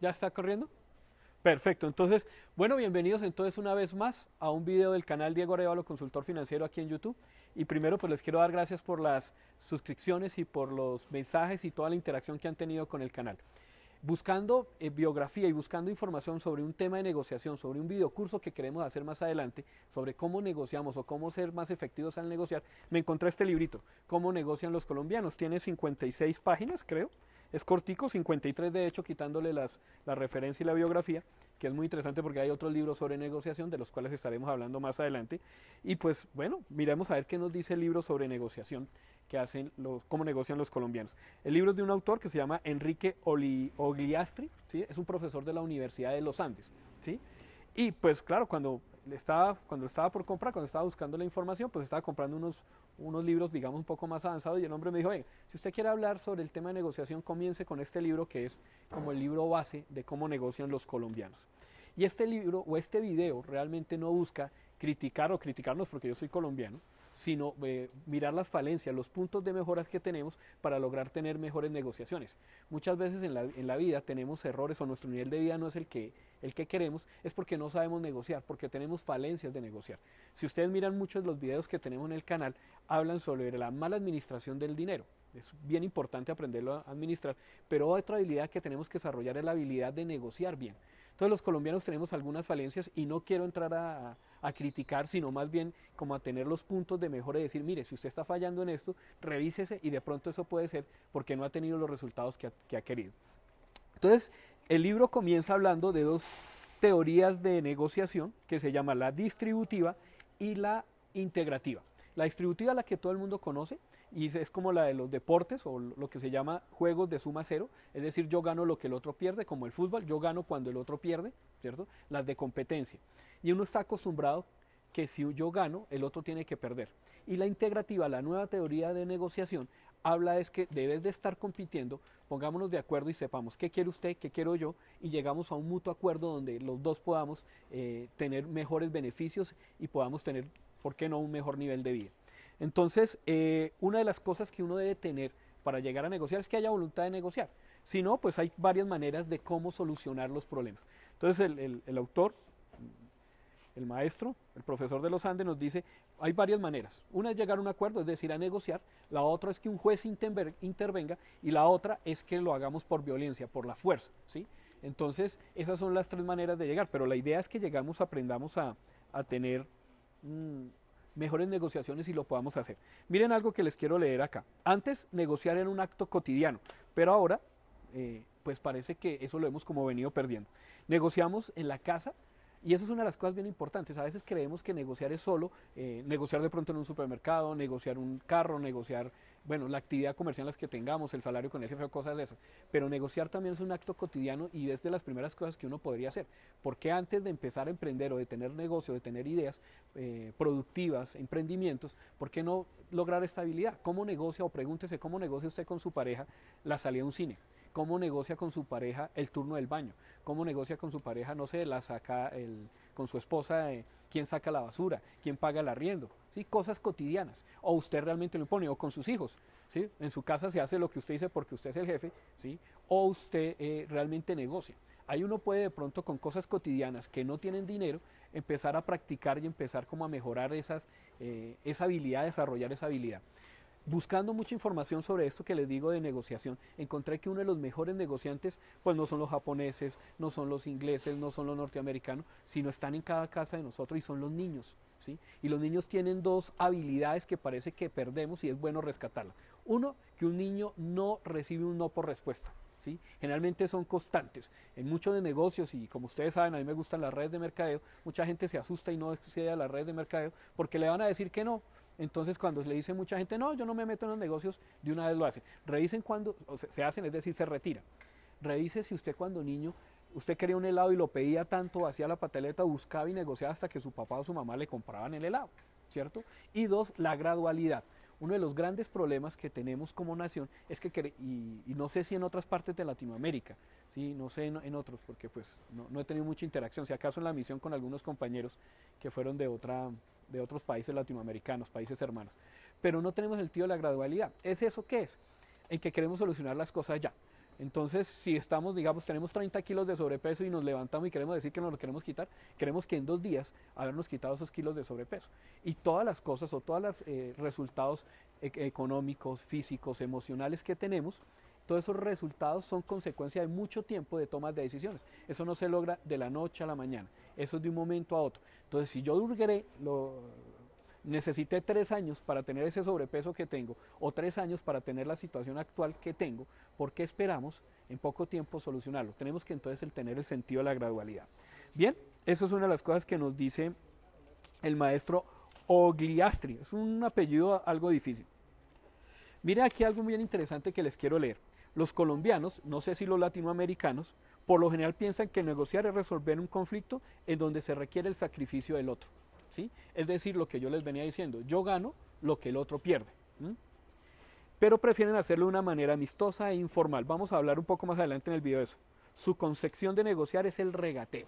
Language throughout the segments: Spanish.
¿Ya está corriendo? Perfecto, entonces, bueno, bienvenidos entonces una vez más a un video del canal Diego Arevalo, consultor financiero aquí en YouTube. Y primero pues les quiero dar gracias por las suscripciones y por los mensajes y toda la interacción que han tenido con el canal. Buscando eh, biografía y buscando información sobre un tema de negociación, sobre un videocurso que queremos hacer más adelante, sobre cómo negociamos o cómo ser más efectivos al negociar, me encontré este librito, Cómo negocian los colombianos. Tiene 56 páginas, creo. Es cortico, 53 de hecho, quitándole las, la referencia y la biografía, que es muy interesante porque hay otros libros sobre negociación de los cuales estaremos hablando más adelante. Y pues bueno, miremos a ver qué nos dice el libro sobre negociación que hacen los, cómo negocian los colombianos. El libro es de un autor que se llama Enrique Oli, Ogliastri, es un profesor de la Universidad de los Andes. ¿sí? Y pues claro, cuando estaba, cuando estaba por comprar, cuando estaba buscando la información, pues estaba comprando unos, unos libros, digamos, un poco más avanzados y el hombre me dijo, si usted quiere hablar sobre el tema de negociación, comience con este libro que es como el libro base de cómo negocian los colombianos. Y este libro o este video realmente no busca criticar o criticarnos porque yo soy colombiano, sino eh, mirar las falencias, los puntos de mejoras que tenemos para lograr tener mejores negociaciones. Muchas veces en la, en la vida tenemos errores o nuestro nivel de vida no es el que el que queremos, es porque no sabemos negociar, porque tenemos falencias de negociar. Si ustedes miran muchos de los videos que tenemos en el canal, hablan sobre la mala administración del dinero. Es bien importante aprenderlo a administrar, pero otra habilidad que tenemos que desarrollar es la habilidad de negociar bien. Entonces los colombianos tenemos algunas falencias y no quiero entrar a, criticar, sino más bien como a tener los puntos de mejora y decir, mire, si usted está fallando en esto, revísese y de pronto eso puede ser porque no ha tenido los resultados que ha, que ha querido. Entonces, el libro comienza hablando de dos teorías de negociación que se llama la distributiva y la integrativa. La distributiva la que todo el mundo conoce y es como la de los deportes o lo que se llama juegos de suma cero, es decir, yo gano lo que el otro pierde, como el fútbol, yo gano cuando el otro pierde, ¿cierto? Las de competencia. Y uno está acostumbrado que si yo gano, el otro tiene que perder. Y la integrativa, la nueva teoría de negociación, habla es que debes de estar compitiendo, pongámonos de acuerdo y sepamos qué quiere usted, qué quiero yo, y llegamos a un mutuo acuerdo donde los dos podamos eh, tener mejores beneficios y podamos tener, ¿por qué no?, un mejor nivel de vida. Entonces, eh, una de las cosas que uno debe tener para llegar a negociar es que haya voluntad de negociar. Si no, pues hay varias maneras de cómo solucionar los problemas. Entonces, el autor el maestro, el profesor de los Andes nos dice, hay varias maneras. Una es llegar a un acuerdo, es decir, a negociar. La otra es que un juez intervenga y la otra es que lo hagamos por violencia, por la fuerza. ¿sí? Entonces, esas son las tres maneras de llegar, pero la idea es que llegamos, aprendamos a, tener mm, mejores negociaciones y lo podamos hacer. Miren algo que les quiero leer acá. Antes, negociar era un acto cotidiano, pero ahora... Eh, pues parece que eso lo hemos como venido perdiendo. Negociamos en la casa, y eso es una de las cosas bien importantes. A veces creemos que negociar es solo eh, negociar de pronto en un supermercado, negociar un carro, negociar, bueno, la actividad comercial en las que tengamos, el salario con el jefe o cosas de esas. Pero negociar también es un acto cotidiano y es de las primeras cosas que uno podría hacer. Porque antes de empezar a emprender o de tener negocio, de tener ideas eh, productivas, emprendimientos, ¿por qué no lograr estabilidad? ¿Cómo negocia o pregúntese cómo negocia usted con su pareja la salida a un cine? cómo negocia con su pareja el turno del baño, cómo negocia con su pareja, no sé, la saca el, con su esposa, eh, quién saca la basura, quién paga el arriendo, ¿sí? cosas cotidianas, o usted realmente lo pone, o con sus hijos, ¿sí? en su casa se hace lo que usted dice porque usted es el jefe, ¿sí? o usted eh, realmente negocia. Ahí uno puede de pronto con cosas cotidianas que no tienen dinero empezar a practicar y empezar como a mejorar esas, eh, esa habilidad, desarrollar esa habilidad buscando mucha información sobre esto que les digo de negociación, encontré que uno de los mejores negociantes, pues no son los japoneses, no son los ingleses, no son los norteamericanos, sino están en cada casa de nosotros y son los niños. ¿sí? Y los niños tienen dos habilidades que parece que perdemos y es bueno rescatarlas. Uno, que un niño no recibe un no por respuesta. ¿Sí? Generalmente son constantes. En muchos de negocios, y como ustedes saben, a mí me gustan las redes de mercadeo, mucha gente se asusta y no accede a las redes de mercadeo porque le van a decir que no, entonces, cuando le dice mucha gente, no, yo no me meto en los negocios, de una vez lo hacen. Revisen cuando se, hacen, es decir, se retira. Revise si usted cuando niño, usted quería un helado y lo pedía tanto, hacía la pataleta, buscaba y negociaba hasta que su papá o su mamá le compraban el helado, ¿cierto? Y dos, la gradualidad. Uno de los grandes problemas que tenemos como nación es que, y, no sé si en otras partes de Latinoamérica, ¿sí? no sé en, otros, porque pues no, he tenido mucha interacción, si acaso en la misión con algunos compañeros que fueron de, otra, de otros países latinoamericanos, países hermanos, pero no tenemos el tío de la gradualidad. ¿Es eso qué es? En que queremos solucionar las cosas ya. Entonces, si estamos, digamos, tenemos 30 kilos de sobrepeso y nos levantamos y queremos decir que nos lo queremos quitar, queremos que en dos días habernos quitado esos kilos de sobrepeso. Y todas las cosas o todos los eh, resultados e-, económicos, físicos, emocionales que tenemos, todos esos resultados son consecuencia de mucho tiempo de tomas de decisiones. Eso no se logra de la noche a la mañana, eso es de un momento a otro. Entonces, si yo logré, lo, necesité tres años para tener ese sobrepeso que tengo o tres años para tener la situación actual que tengo, porque esperamos en poco tiempo solucionarlo? Tenemos que entonces tener el sentido de la gradualidad. Bien, eso es una de las cosas que nos dice el maestro Ogliastri. Es un apellido algo difícil. Miren aquí algo muy interesante que les quiero leer. Los colombianos, no sé si los latinoamericanos, por lo general piensan que negociar es resolver un conflicto en donde se requiere el sacrificio del otro. Es decir, lo que yo les venía diciendo, yo gano lo que el otro pierde. Pero prefieren hacerlo de una manera amistosa e informal. Vamos a hablar un poco más adelante en el video de eso. Su concepción de negociar es el regateo.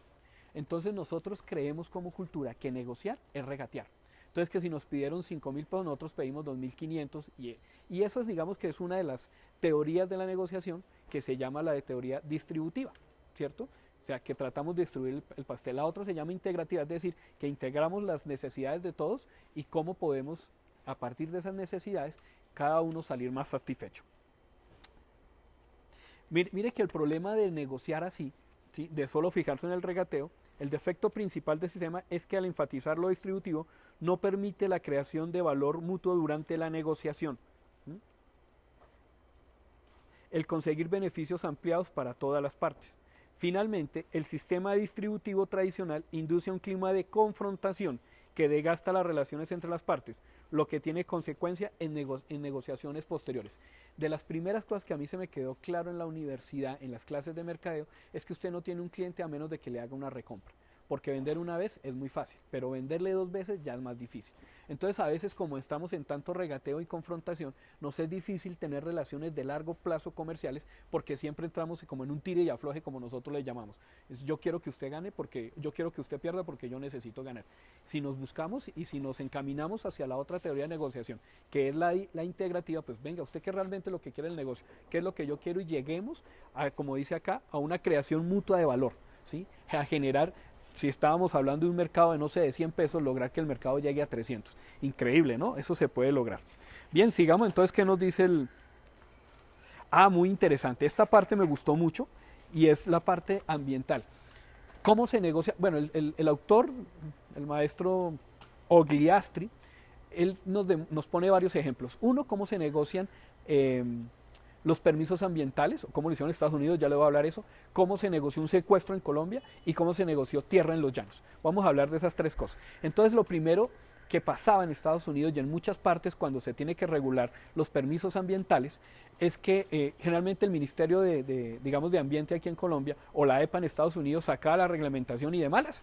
Entonces nosotros creemos como cultura que negociar es regatear. Entonces que si nos pidieron 5 mil pesos, nosotros pedimos 2.500 y, y eso es digamos que es una de las teorías de la negociación que se llama la de teoría distributiva, ¿cierto? O sea, que tratamos de distribuir el, pastel. a otra se llama integrativa, es decir, que integramos las necesidades de todos y cómo podemos, a partir de esas necesidades, cada uno salir más satisfecho. Mire, que el problema de negociar así, de solo fijarse en el regateo, el defecto principal del sistema es que al enfatizar lo distributivo no permite la creación de valor mutuo durante la negociación. El conseguir beneficios ampliados para todas las partes. Finalmente, el sistema distributivo tradicional induce a un clima de confrontación que desgasta las relaciones entre las partes, lo que tiene consecuencia en, en, negociaciones posteriores. De las primeras cosas que a mí se me quedó claro en la universidad, en las clases de mercadeo, es que usted no tiene un cliente a menos de que le haga una recompra porque vender una vez es muy fácil, pero venderle dos veces ya es más difícil. Entonces a veces como estamos en tanto regateo y confrontación, nos es difícil tener relaciones de largo plazo comerciales porque siempre entramos como en un tire y afloje como nosotros le llamamos. yo quiero que usted gane porque yo quiero que usted pierda porque yo necesito ganar. Si nos buscamos y si nos encaminamos hacia la otra teoría de negociación, que es la, integrativa, pues venga, usted que realmente lo que quiere el negocio, qué es lo que yo quiero y lleguemos, a, como dice acá, a una creación mutua de valor. ¿Sí? a generar si estábamos hablando de un mercado de, no sé, de 100 pesos, lograr que el mercado llegue a 300. Increíble, ¿no? Eso se puede lograr. Bien, sigamos entonces, ¿qué nos dice el...? Ah, muy interesante. Esta parte me gustó mucho y es la parte ambiental. ¿Cómo se negocia? Bueno, el, autor, el maestro Ogliastri, él nos, pone varios ejemplos. Uno, cómo se negocian em, los permisos ambientales, o cómo lo hicieron en Estados Unidos, ya le voy a hablar eso, cómo se negoció un secuestro en Colombia y cómo se negoció tierra en los llanos. Vamos a hablar de esas tres cosas. Entonces, lo primero que pasaba en Estados Unidos y en muchas partes cuando se tiene que regular los permisos ambientales es que eh, generalmente el Ministerio de, digamos, de Ambiente aquí en Colombia o la EPA en Estados Unidos sacaba la reglamentación y de malas.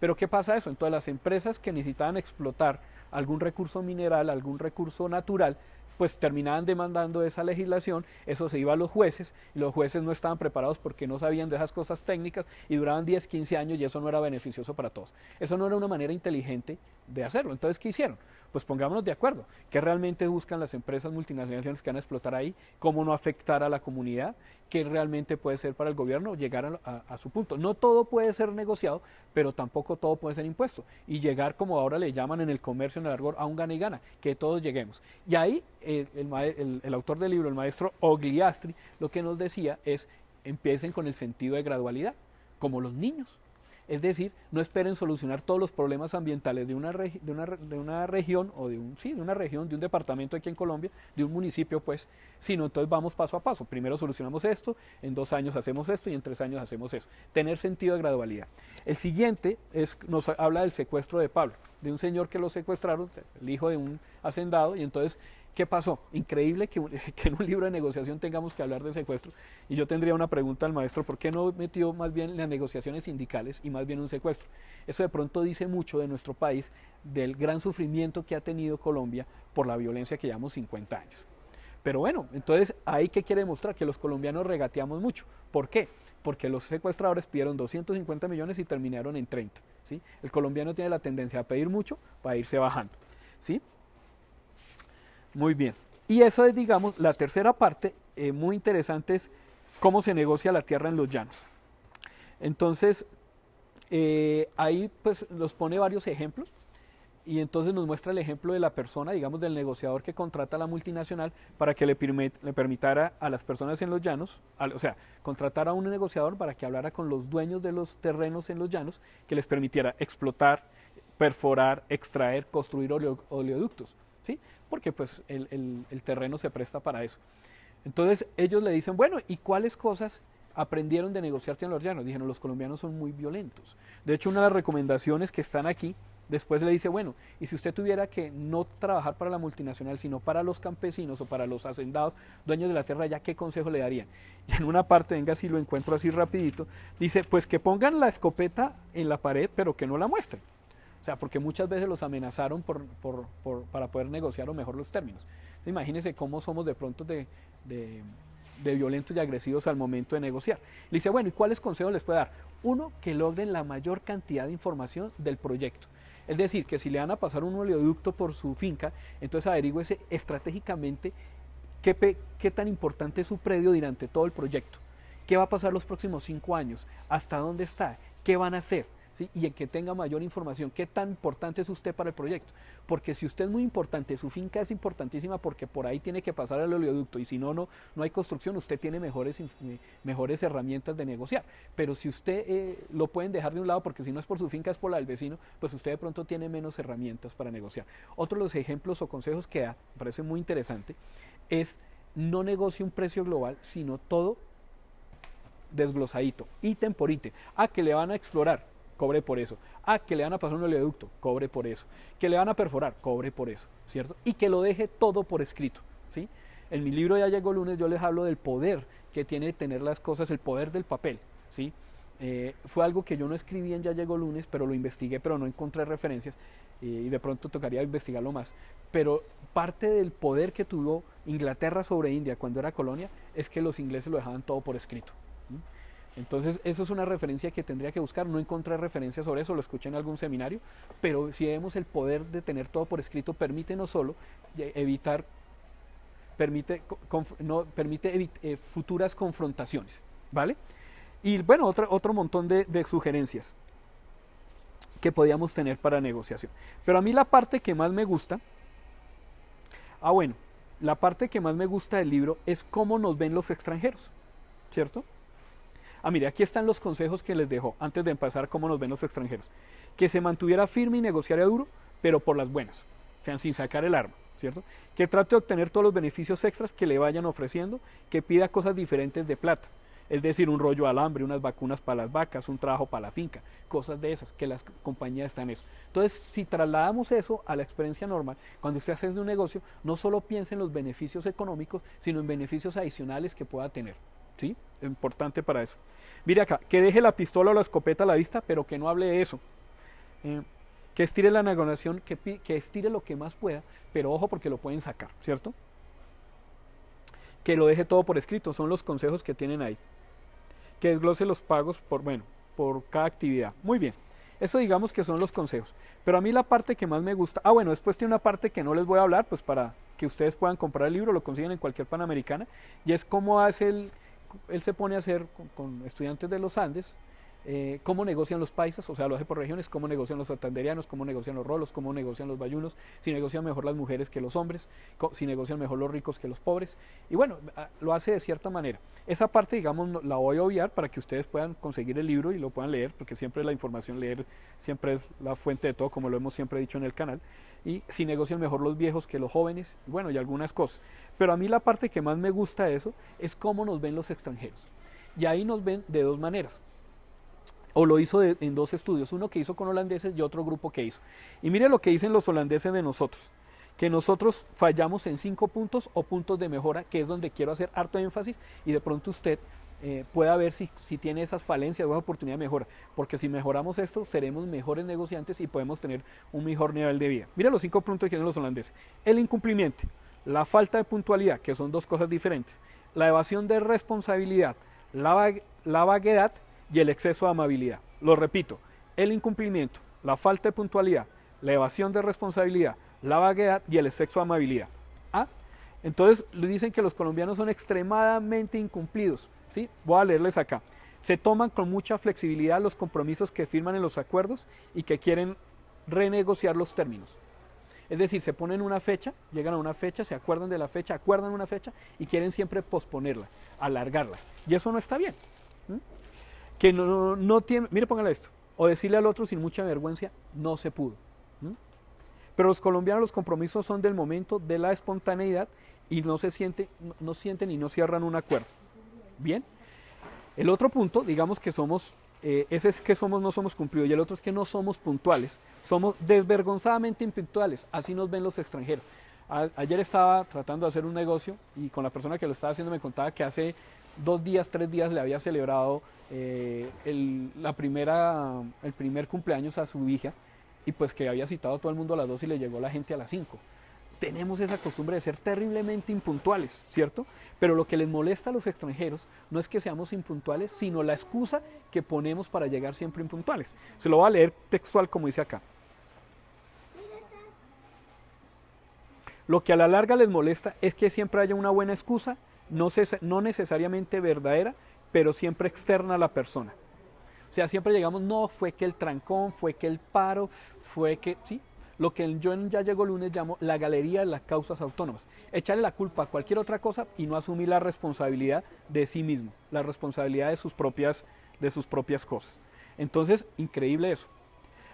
Pero ¿qué pasa eso? Entonces las empresas que necesitaban explotar algún recurso mineral, algún recurso natural, pues terminaban demandando esa legislación, eso se iba a los jueces, y los jueces no estaban preparados porque no sabían de esas cosas técnicas y duraban 10, 15 años y eso no era beneficioso para todos. Eso no era una manera inteligente de hacerlo. Entonces, ¿qué hicieron? pues pongámonos de acuerdo, qué realmente buscan las empresas multinacionales que van a explotar ahí, cómo no afectar a la comunidad, qué realmente puede ser para el gobierno llegar a, su punto. No todo puede ser negociado, pero tampoco todo puede ser impuesto y llegar como ahora le llaman en el comercio en el argor a un gana y gana, que todos lleguemos. Y ahí el autor del libro, el maestro Ogliastri, lo que nos decía es empiecen con el sentido de gradualidad, como los niños. Es decir, no esperen solucionar todos los problemas ambientales de una, de una región o de un, una región, de un departamento aquí en Colombia, de un municipio, pues, sino entonces vamos paso a paso. Primero solucionamos esto, en dos años hacemos esto y en tres años hacemos eso. Tener sentido de gradualidad. El siguiente es, nos habla del secuestro de Pablo, de un señor que lo secuestraron, el hijo de un hacendado, y entonces ¿Qué pasó? Increíble que, en un libro de negociación tengamos que hablar de secuestro. Y yo tendría una pregunta al maestro, ¿por qué no metió más bien las negociaciones sindicales y más bien un secuestro? Eso de pronto dice mucho de nuestro país, del gran sufrimiento que ha tenido Colombia por la violencia que llevamos 50 años. Pero bueno, entonces ahí qué quiere demostrar que los colombianos regateamos mucho. ¿Por qué? porque los secuestradores pidieron 250 millones y terminaron en 30. ¿sí? El colombiano tiene la tendencia a pedir mucho para irse bajando. ¿sí? Muy bien. Y eso es, digamos, la tercera parte, eh, muy interesante, es cómo se negocia la tierra en los llanos. Entonces, eh, ahí pues nos pone varios ejemplos y entonces nos muestra el ejemplo de la persona, digamos, del negociador que contrata a la multinacional para que le, permitiera permitara a las personas en los llanos, o sea, contratar a un negociador para que hablara con los dueños de los terrenos en los llanos, que les permitiera explotar, perforar, extraer, construir oleoductos. ¿sí? porque pues el, terreno se presta para eso. Entonces ellos le dicen, bueno, ¿y cuáles cosas aprendieron de negociar en los llanos? Dijeron, los colombianos son muy violentos. De hecho, una de las recomendaciones que están aquí, después le dice, bueno, ¿y si usted tuviera que no trabajar para la multinacional, sino para los campesinos o para los hacendados, dueños de la tierra, ya qué consejo le darían? Y en una parte, venga, si lo encuentro así rapidito, dice, pues que pongan la escopeta en la pared, pero que no la muestren. O sea, porque muchas veces los amenazaron para poder negociar o mejor los términos. imagínense cómo somos de pronto de, violentos y agresivos al momento de negociar. Le dice, bueno, ¿y cuáles consejos les puede dar? Uno, que logren la mayor cantidad de información del proyecto. Es decir, que si le van a pasar un oleoducto por su finca, entonces averigüe estratégicamente qué tan importante es su predio durante todo el proyecto. ¿Qué va a pasar los próximos cinco años? ¿Hasta dónde está? ¿Qué van a hacer? y en que tenga mayor información. ¿Qué tan importante es usted para el proyecto? Porque si usted es muy importante, su finca es importantísima porque por ahí tiene que pasar el oleoducto y si no, no, no hay construcción, usted tiene mejores, eh, mejores herramientas de negociar. Pero si usted eh, lo pueden dejar de un lado porque si no es por su finca, es por la del vecino, pues usted de pronto tiene menos herramientas para negociar. Otro de los ejemplos o consejos que da, me parece muy interesante, es no negocie un precio global, sino todo desglosadito, ítem por ítem. a que le van a explorar cobre por eso. Ah, que le van a pasar un oleoducto, cobre por eso. Que le van a perforar, cobre por eso, ¿cierto? Y que lo deje todo por escrito, ¿sí? En mi libro Ya llegó lunes yo les hablo del poder que tiene tener las cosas, el poder del papel, ¿sí? Eh, fue algo que yo no escribí en Ya llegó lunes, pero lo investigué, pero no encontré referencias eh, y de pronto tocaría investigarlo más. Pero parte del poder que tuvo Inglaterra sobre India cuando era colonia es que los ingleses lo dejaban todo por escrito. Entonces, eso es una referencia que tendría que buscar. No encontré referencia sobre eso, lo escuché en algún seminario, pero si vemos el poder de tener todo por escrito, permite no solo evitar, permite, no, permite eh, futuras confrontaciones, ¿vale? Y bueno, otro, otro montón de, de sugerencias que podíamos tener para negociación. Pero a mí la parte que más me gusta, ah bueno, la parte que más me gusta del libro es cómo nos ven los extranjeros, ¿cierto? Ah, mire, aquí están los consejos que les dejo antes de empezar cómo nos ven los extranjeros. Que se mantuviera firme y negociara duro, pero por las buenas, o sea, sin sacar el arma, ¿cierto? Que trate de obtener todos los beneficios extras que le vayan ofreciendo, que pida cosas diferentes de plata. Es decir, un rollo alambre, unas vacunas para las vacas, un trabajo para la finca, cosas de esas, que las compañías están en eso. Entonces, si trasladamos eso a la experiencia normal, cuando usted hace un negocio, no solo piense en los beneficios económicos, sino en beneficios adicionales que pueda tener. Importante para eso. Mire acá, que deje la pistola o la escopeta a la vista, pero que no hable de eso. Eh, que estire la negociación, que, que estire lo que más pueda, pero ojo porque lo pueden sacar, ¿cierto? Que lo deje todo por escrito, son los consejos que tienen ahí. Que desglose los pagos por, bueno, por cada actividad. Muy bien. Eso digamos que son los consejos. Pero a mí la parte que más me gusta, ah bueno, después tiene una parte que no les voy a hablar, pues para que ustedes puedan comprar el libro, lo consiguen en cualquier Panamericana, y es cómo hace el, él se pone a hacer con, estudiantes de los Andes, eh, cómo negocian los paisas, o sea, lo hace por regiones, cómo negocian los santanderianos, cómo negocian los rolos, cómo negocian los bayunos, si negocian mejor las mujeres que los hombres, si negocian mejor los ricos que los pobres. Y bueno, ah, lo hace de cierta manera. Esa parte, digamos, la voy a obviar para que ustedes puedan conseguir el libro y lo puedan leer, porque siempre la información leer siempre es la fuente de todo, como lo hemos siempre dicho en el canal. Y si negocian mejor los viejos que los jóvenes, bueno, y algunas cosas. Pero a mí la parte que más me gusta de eso es cómo nos ven los extranjeros. Y ahí nos ven de dos maneras o lo hizo en dos estudios, uno que hizo con holandeses y otro grupo que hizo. Y mire lo que dicen los holandeses de nosotros, que nosotros fallamos en cinco puntos o puntos de mejora, que es donde quiero hacer harto énfasis y de pronto usted eh, pueda ver si, tiene esas falencias o esa oportunidad de mejora, porque si mejoramos esto seremos mejores negociantes y podemos tener un mejor nivel de vida. Mire los cinco puntos que tienen los holandeses. El incumplimiento, la falta de puntualidad, que son dos cosas diferentes, la evasión de responsabilidad, la, la vaguedad y el exceso de amabilidad. Lo repito, el incumplimiento, la falta de puntualidad, la evasión de responsabilidad, la vaguedad y el exceso de amabilidad. ¿Ah? Entonces dicen que los colombianos son extremadamente incumplidos. ¿sí? Voy a leerles acá. Se toman con mucha flexibilidad los compromisos que firman en los acuerdos y que quieren renegociar los términos. Es decir, se ponen una fecha, llegan a una fecha, se acuerdan de la fecha, acuerdan una fecha y quieren siempre posponerla, alargarla. Y eso no está bien que no, tiene, mire, póngale esto, o decirle al otro sin mucha vergüenza, no se pudo. Pero los colombianos los compromisos son del momento, de la espontaneidad y no se no, sienten y no cierran un acuerdo. Bien. El otro punto, digamos que somos, eh, ese es que somos, no somos cumplidos y el otro es que no somos puntuales, somos desvergonzadamente impuntuales, así nos ven los extranjeros. ayer estaba tratando de hacer un negocio y con la persona que lo estaba haciendo me contaba que hace dos días, tres días le había celebrado eh, el, la primera, el primer cumpleaños a su hija y pues que había citado a todo el mundo a las dos y le llegó la gente a las cinco. Tenemos esa costumbre de ser terriblemente impuntuales, ¿cierto? Pero lo que les molesta a los extranjeros no es que seamos impuntuales, sino la excusa que ponemos para llegar siempre impuntuales. Se lo voy a leer textual como dice acá. Lo que a la larga les molesta es que siempre haya una buena excusa no, no necesariamente verdadera, pero siempre externa a la persona. O sea, siempre llegamos, no, fue que el trancón, fue que el paro, fue que, sí, lo que yo en Ya Llegó Lunes llamo la galería de las causas autónomas. Echarle la culpa a cualquier otra cosa y no asumir la responsabilidad de sí mismo, la responsabilidad de sus propias, de sus propias cosas. Entonces, increíble eso.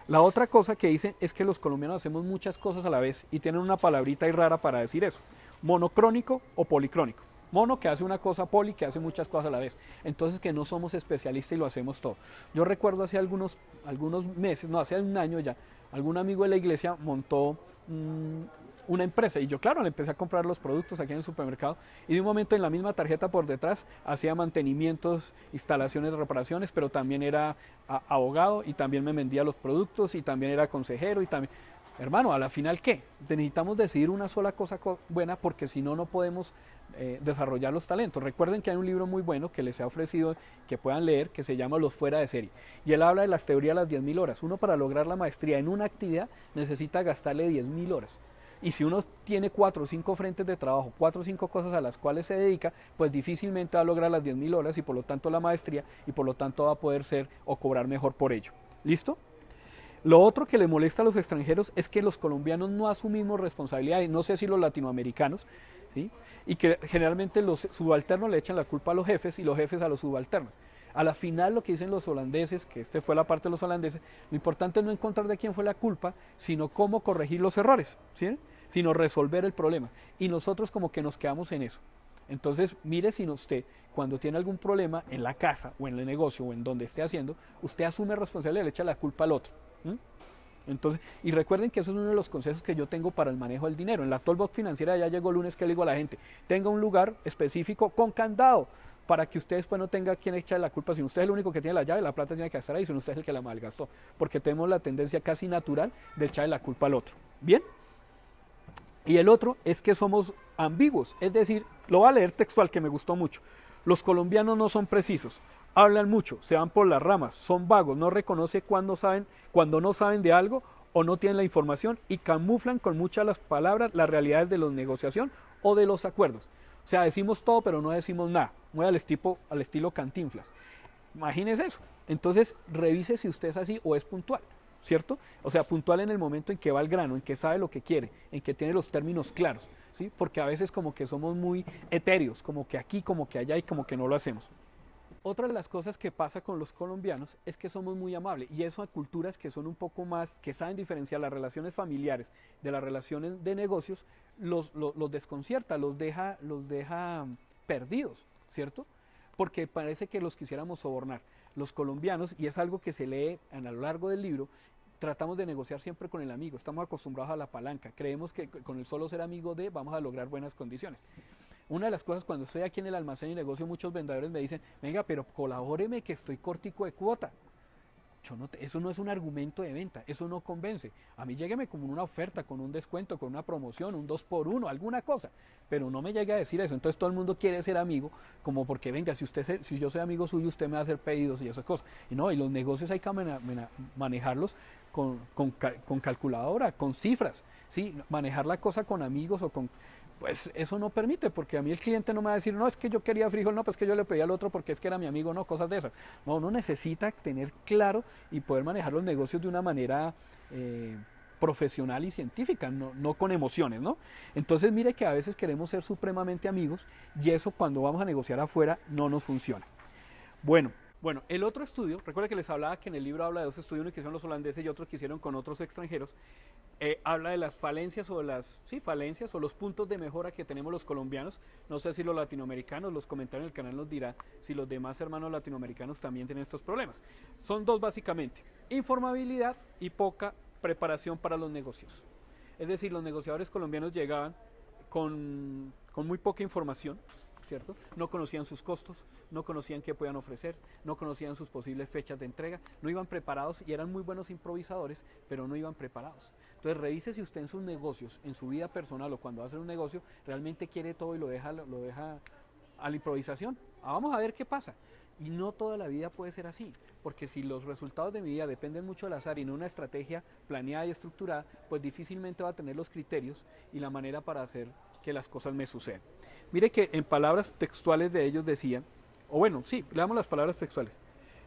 La otra cosa que dicen es que los colombianos hacemos muchas cosas a la vez y tienen una palabrita y rara para decir eso, monocrónico o policrónico mono que hace una cosa, poli que hace muchas cosas a la vez. Entonces que no somos especialistas y lo hacemos todo. Yo recuerdo hace algunos, algunos meses, no, hace un año ya, algún amigo de la iglesia montó mm, una empresa y yo claro, le empecé a comprar los productos aquí en el supermercado y de un momento en la misma tarjeta por detrás hacía mantenimientos, instalaciones, reparaciones, pero también era abogado y también me vendía los productos y también era consejero y también... Hermano, a la final, ¿qué? Necesitamos decidir una sola cosa buena porque si no, no podemos eh, desarrollar los talentos. Recuerden que hay un libro muy bueno que les he ofrecido que puedan leer que se llama Los fuera de serie. Y él habla de las teorías de las 10.000 horas. Uno para lograr la maestría en una actividad necesita gastarle 10.000 horas. Y si uno tiene cuatro o cinco frentes de trabajo, cuatro o cinco cosas a las cuales se dedica, pues difícilmente va a lograr las 10.000 horas y por lo tanto la maestría y por lo tanto va a poder ser o cobrar mejor por ello. ¿Listo? Lo otro que le molesta a los extranjeros es que los colombianos no asumimos responsabilidades. no sé si los latinoamericanos, y que generalmente los subalternos le echan la culpa a los jefes y los jefes a los subalternos. A la final lo que dicen los holandeses, que esta fue la parte de los holandeses, lo importante no encontrar de quién fue la culpa, sino cómo corregir los errores, ¿sí? sino resolver el problema. Y nosotros como que nos quedamos en eso. Entonces, mire si usted, cuando tiene algún problema en la casa o en el negocio o en donde esté haciendo, usted asume responsabilidad y le echa la culpa al otro. Entonces, y recuerden que eso es uno de los consejos que yo tengo para el manejo del dinero. En la Toolbox financiera ya llegó el lunes que le digo a la gente, tenga un lugar específico con candado para que ustedes después no tenga quien echarle la culpa. Si usted es el único que tiene la llave, la plata tiene que estar ahí, si no usted es el que la malgastó, porque tenemos la tendencia casi natural de echarle la culpa al otro. ¿Bien? Y el otro es que somos ambiguos, es decir, lo voy a leer textual que me gustó mucho. Los colombianos no son precisos, hablan mucho, se van por las ramas, son vagos, no reconoce cuando saben, cuando no saben de algo o no tienen la información y camuflan con muchas las palabras las realidades de la negociación o de los acuerdos. O sea, decimos todo pero no decimos nada, muy al, al estilo cantinflas. Imagínese eso. Entonces, revise si usted es así o es puntual, ¿cierto? O sea, puntual en el momento en que va al grano, en que sabe lo que quiere, en que tiene los términos claros, ¿sí? Porque a veces como que somos muy etéreos, como que aquí, como que allá y como que no lo hacemos. Otra de las cosas que pasa con los colombianos es que somos muy amables y eso a culturas que son un poco más, que saben diferenciar las relaciones familiares de las relaciones de negocios, los, los, desconcierta, los deja, los deja mm, perdidos, ¿cierto? Porque parece que los quisiéramos sobornar. Los colombianos, y es algo que se lee a lo largo del libro, tratamos de negociar siempre con el amigo, estamos acostumbrados a la palanca, creemos que con el solo ser amigo de vamos a lograr buenas condiciones. Una de las cosas cuando estoy aquí en el almacén y negocio, muchos vendedores me dicen, venga, pero colabóreme que estoy cortico de cuota. Yo no eso no es un argumento de venta, eso no convence. A mí llégueme como una oferta, con un descuento, con una promoción, un 2 por 1 alguna cosa, pero no me llegue a decir eso. Entonces todo el mundo quiere ser amigo, como porque venga, si, usted si yo soy amigo suyo, usted me va a hacer pedidos y esas cosas. Y no, y los negocios hay que manejarlos con, calculadora, con cifras, ¿sí? manejar la cosa con amigos o con pues eso no permite, porque a mí el cliente no me va a decir, no, es que yo quería frijol, no, pues que yo le pedí al otro porque es que era mi amigo, no, cosas de esas. No, uno necesita tener claro y poder manejar los negocios de una manera eh, profesional y científica, no, no, con emociones, ¿no? Entonces mire que a veces queremos ser supremamente amigos y eso cuando vamos a negociar afuera no nos funciona. Bueno, bueno, el otro estudio, recuerda que les hablaba que en el libro habla de dos estudios, uno que hicieron los holandeses y otro que hicieron con otros extranjeros, eh, habla de las falencias o las sí, falencias o los puntos de mejora que tenemos los colombianos. No sé si los latinoamericanos, los comentarios el canal nos dirá si los demás hermanos latinoamericanos también tienen estos problemas. Son dos básicamente, informabilidad y poca preparación para los negocios. Es decir, los negociadores colombianos llegaban con muy poca información, ¿cierto? No conocían sus costos, no conocían qué podían ofrecer, no conocían sus posibles fechas de entrega, no iban preparados y eran muy buenos improvisadores, pero no iban preparados. Entonces revise si usted en sus negocios, en su vida personal o cuando hace un negocio, realmente quiere todo y lo deja, lo deja a la improvisación. Ah, vamos a ver qué pasa. Y no toda la vida puede ser así, porque si los resultados de mi vida dependen mucho del azar y no una estrategia planeada y estructurada, pues difícilmente va a tener los criterios y la manera para hacer que las cosas me suceden. Mire que en palabras textuales de ellos decían, o bueno, sí, damos las palabras textuales.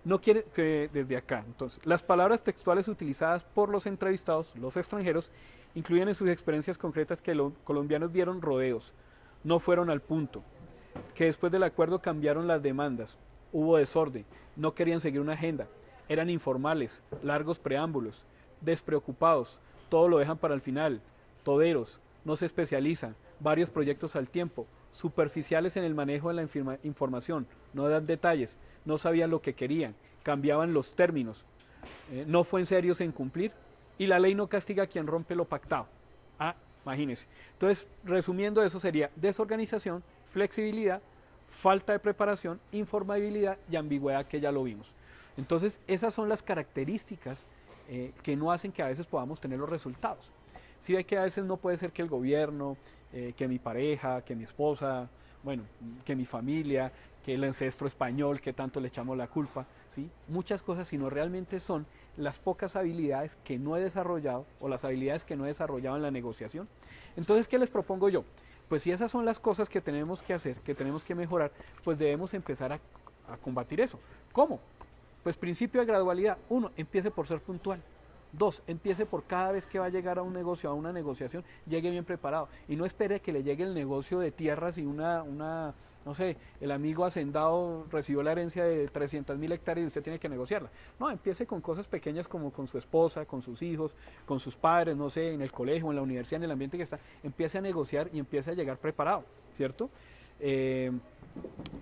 No quiere que desde acá. Entonces, las palabras textuales utilizadas por los entrevistados, los extranjeros, incluyen en sus experiencias concretas que los colombianos dieron rodeos, no fueron al punto, que después del acuerdo cambiaron las demandas, hubo desorden, no querían seguir una agenda, eran informales, largos preámbulos, despreocupados, todo lo dejan para el final, toderos, no se especializan, varios proyectos al tiempo, superficiales en el manejo de la información, no dan detalles, no sabían lo que querían, cambiaban los términos, eh, no fue en serios en cumplir y la ley no castiga a quien rompe lo pactado. Ah, imagínense. Entonces, resumiendo eso sería desorganización, flexibilidad, falta de preparación, informabilidad y ambigüedad que ya lo vimos. Entonces, esas son las características eh, que no hacen que a veces podamos tener los resultados. Si hay que a veces no puede ser que el gobierno, eh, que mi pareja, que mi esposa, bueno, que mi familia, que el ancestro español, que tanto le echamos la culpa, ¿sí? Muchas cosas, sino realmente son las pocas habilidades que no he desarrollado o las habilidades que no he desarrollado en la negociación. Entonces, ¿qué les propongo yo? Pues si esas son las cosas que tenemos que hacer, que tenemos que mejorar, pues debemos empezar a, a combatir eso. ¿Cómo? Pues principio de gradualidad. Uno, empiece por ser puntual. Dos, empiece por cada vez que va a llegar a un negocio, a una negociación, llegue bien preparado y no espere que le llegue el negocio de tierras y una, una no sé, el amigo hacendado recibió la herencia de 300 mil hectáreas y usted tiene que negociarla. No, empiece con cosas pequeñas como con su esposa, con sus hijos, con sus padres, no sé, en el colegio, en la universidad, en el ambiente que está. Empiece a negociar y empiece a llegar preparado, ¿cierto? Eh,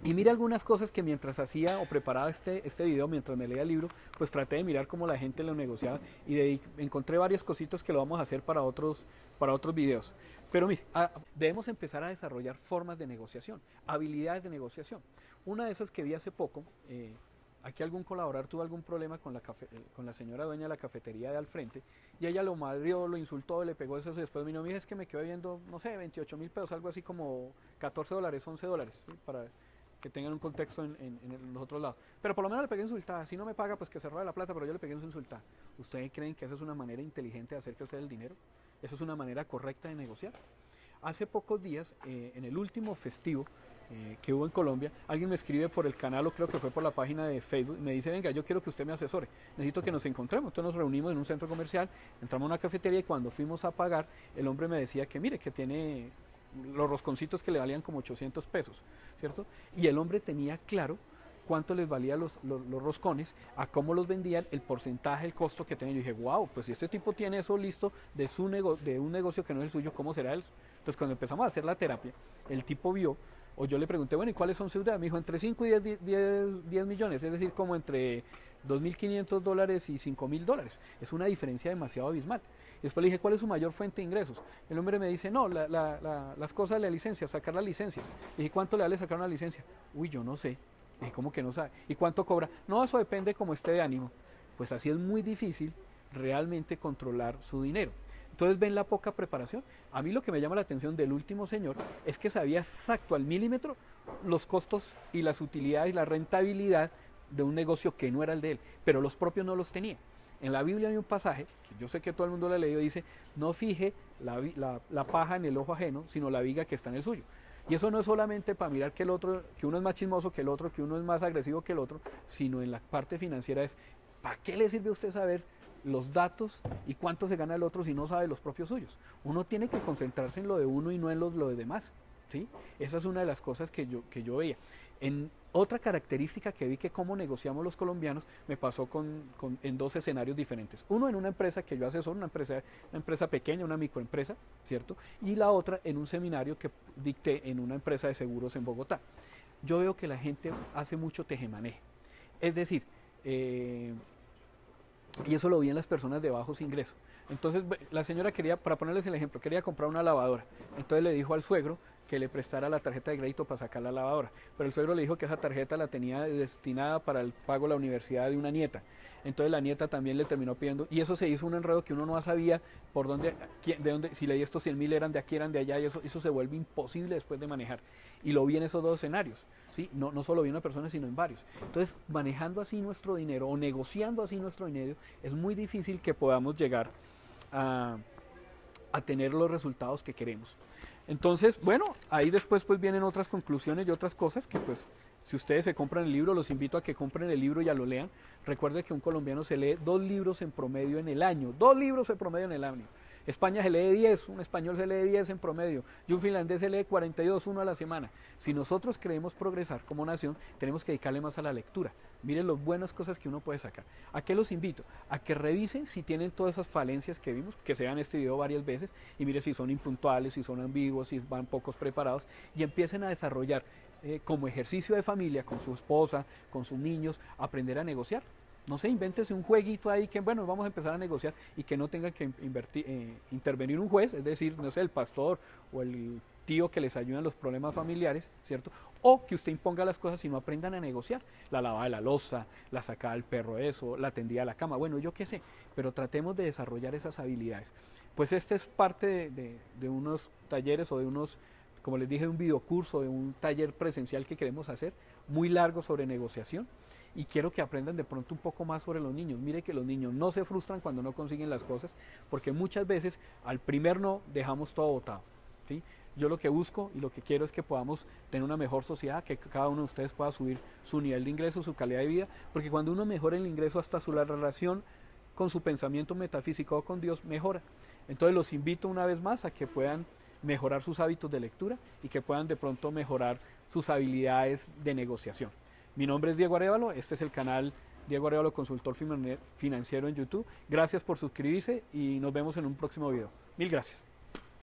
y mira algunas cosas que mientras hacía o preparaba este, este video, mientras me leía el libro, pues traté de mirar cómo la gente lo negociaba y encontré varios cositos que lo vamos a hacer para otros, para otros videos. Pero mire, ah, debemos empezar a desarrollar formas de negociación, habilidades de negociación. Una de esas que vi hace poco, eh, aquí algún colaborador tuvo algún problema con la, eh, con la señora dueña de la cafetería de al frente y ella lo madrió, lo insultó, le pegó eso y después mi novia es que me quedó viendo, no sé, 28 mil pesos, algo así como 14 dólares, 11 dólares, para que tengan un contexto en, los otros lados. Pero por lo menos le pegué insultada, si no me paga pues que se robe la plata, pero yo le pegué insultada. ¿Ustedes creen que esa es una manera inteligente de hacer crecer el dinero? ¿Eso es una manera correcta de negociar? Hace pocos días, eh, en el último festivo, eh, que hubo en Colombia, alguien me escribe por el canal o creo que fue por la página de Facebook me dice, venga, yo quiero que usted me asesore, necesito que nos encontremos. Entonces nos reunimos en un centro comercial, entramos a una cafetería y cuando fuimos a pagar, el hombre me decía que mire, que tiene los rosconcitos que le valían como 800 pesos, ¿cierto? Y el hombre tenía claro cuánto les valía los, roscones, a cómo los vendían, el porcentaje, el costo que tenían. Yo dije, wow, pues si este tipo tiene eso listo de, su de un negocio que no es el suyo, ¿cómo será él? Entonces cuando empezamos a hacer la terapia, el tipo vio o yo le pregunté, bueno, ¿y cuáles son sus deudas? Me dijo, entre 5 y 10, millones, es decir, como entre 2.500 dólares y 5.000 dólares. Es una diferencia demasiado abismal. Después le dije, ¿cuál es su mayor fuente de ingresos? El hombre me dice, no, las cosas de la licencia, sacar las licencias. Le dije, ¿cuánto le vale sacar una licencia? Uy, yo no sé. Le dije, ¿cómo que no sabe? ¿Y cuánto cobra? No, eso depende como esté de ánimo. Pues así es muy difícil realmente controlar su dinero. Entonces ven la poca preparación. A mí lo que me llama la atención del último señor es que sabía exacto al milímetro los costos y las utilidades y la rentabilidad de un negocio que no era el de él, pero los propios no los tenía. En la Biblia hay un pasaje, que yo sé que todo el mundo lo ha leído, dice, no fije la, la, paja en el ojo ajeno, sino la viga que está en el suyo. Y eso no es solamente para mirar que, el otro, que uno es más chismoso que el otro, que uno es más agresivo que el otro, sino en la parte financiera es, ¿para qué le sirve a usted saber los datos y cuánto se gana el otro si no sabe los propios suyos. Uno tiene que concentrarse en lo de uno y no en lo de demás. ¿sí? Esa es una de las cosas que yo, que yo veía. En otra característica que vi que cómo negociamos los colombianos me pasó en dos escenarios diferentes. Uno en una empresa que yo asesoro, una empresa, una empresa pequeña, una microempresa, ¿cierto? Y la otra en un seminario que dicté en una empresa de seguros en Bogotá. Yo veo que la gente hace mucho tejemaneje. Es decir, eh, y eso lo vi en las personas de bajos ingresos. Entonces, la señora quería, para ponerles el ejemplo, quería comprar una lavadora. Entonces le dijo al suegro que le prestara la tarjeta de crédito para sacar la lavadora. Pero el suegro le dijo que esa tarjeta la tenía destinada para el pago de la universidad de una nieta. Entonces la nieta también le terminó pidiendo. Y eso se hizo un enredo que uno no sabía por dónde, de dónde, si le di estos 100 mil eran de aquí, eran de allá. Y eso, eso se vuelve imposible después de manejar. Y lo vi en esos dos escenarios. ¿sí? No, no solo vi en una persona, sino en varios. Entonces, manejando así nuestro dinero o negociando así nuestro dinero, es muy difícil que podamos llegar a, a tener los resultados que queremos. Entonces, bueno, ahí después pues vienen otras conclusiones y otras cosas que pues si ustedes se compran el libro, los invito a que compren el libro y ya lo lean. Recuerde que un colombiano se lee dos libros en promedio en el año, dos libros en promedio en el año. España se lee 10, un español se lee 10 en promedio y un finlandés se lee 42, uno a la semana. Si nosotros queremos progresar como nación, tenemos que dedicarle más a la lectura. Miren las buenas cosas que uno puede sacar. ¿A qué los invito? A que revisen si tienen todas esas falencias que vimos, que se han este video varias veces y miren si son impuntuales, si son ambiguos, si van pocos preparados y empiecen a desarrollar eh, como ejercicio de familia con su esposa, con sus niños, aprender a negociar. No sé, invéntese un jueguito ahí que, bueno, vamos a empezar a negociar y que no tenga que eh, intervenir un juez, es decir, no sé, el pastor o el tío que les en los problemas familiares, ¿cierto? O que usted imponga las cosas y no aprendan a negociar. La lavada de la losa, la sacada del perro, eso, la tendida a la cama, bueno, yo qué sé, pero tratemos de desarrollar esas habilidades. Pues este es parte de, unos talleres o de unos, como les dije, de un videocurso, de un taller presencial que queremos hacer, muy largo sobre negociación y quiero que aprendan de pronto un poco más sobre los niños. Mire que los niños no se frustran cuando no consiguen las cosas, porque muchas veces al primer no dejamos todo votado. ¿sí? Yo lo que busco y lo que quiero es que podamos tener una mejor sociedad, que cada uno de ustedes pueda subir su nivel de ingreso, su calidad de vida, porque cuando uno mejora el ingreso hasta su relación con su pensamiento metafísico o con Dios mejora. Entonces los invito una vez más a que puedan mejorar sus hábitos de lectura y que puedan de pronto mejorar sus habilidades de negociación. Mi nombre es Diego Arevalo, este es el canal Diego Arevalo, consultor financiero en YouTube. Gracias por suscribirse y nos vemos en un próximo video. Mil gracias.